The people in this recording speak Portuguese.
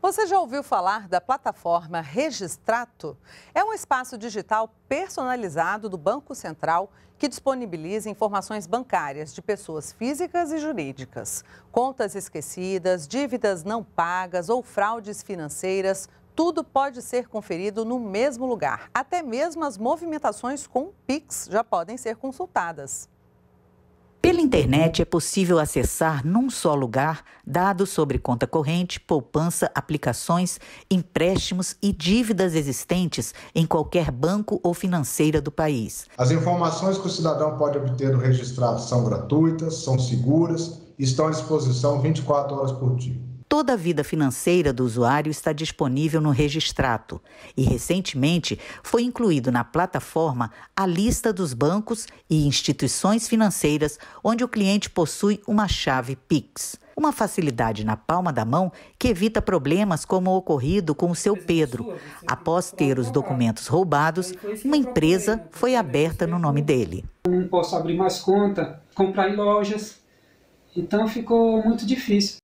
Você já ouviu falar da plataforma Registrato? É um espaço digital personalizado do Banco Central que disponibiliza informações bancárias de pessoas físicas e jurídicas. Contas esquecidas, dívidas não pagas ou fraudes financeiras, tudo pode ser conferido no mesmo lugar. Até mesmo as movimentações com PIX já podem ser consultadas. Pela internet é possível acessar num só lugar dados sobre conta corrente, poupança, aplicações, empréstimos e dívidas existentes em qualquer banco ou financeira do país. As informações que o cidadão pode obter no registrado são gratuitas, são seguras e estão à disposição 24 horas por dia. Toda a vida financeira do usuário está disponível no registrato e, recentemente, foi incluído na plataforma a lista dos bancos e instituições financeiras onde o cliente possui uma chave PIX. Uma facilidade na palma da mão que evita problemas como o ocorrido com o seu Pedro. Assim, Após tá ter os documentos roubados, uma empresa né? foi aberta no nome dele. Não posso abrir mais conta, comprar em lojas. Então ficou muito difícil.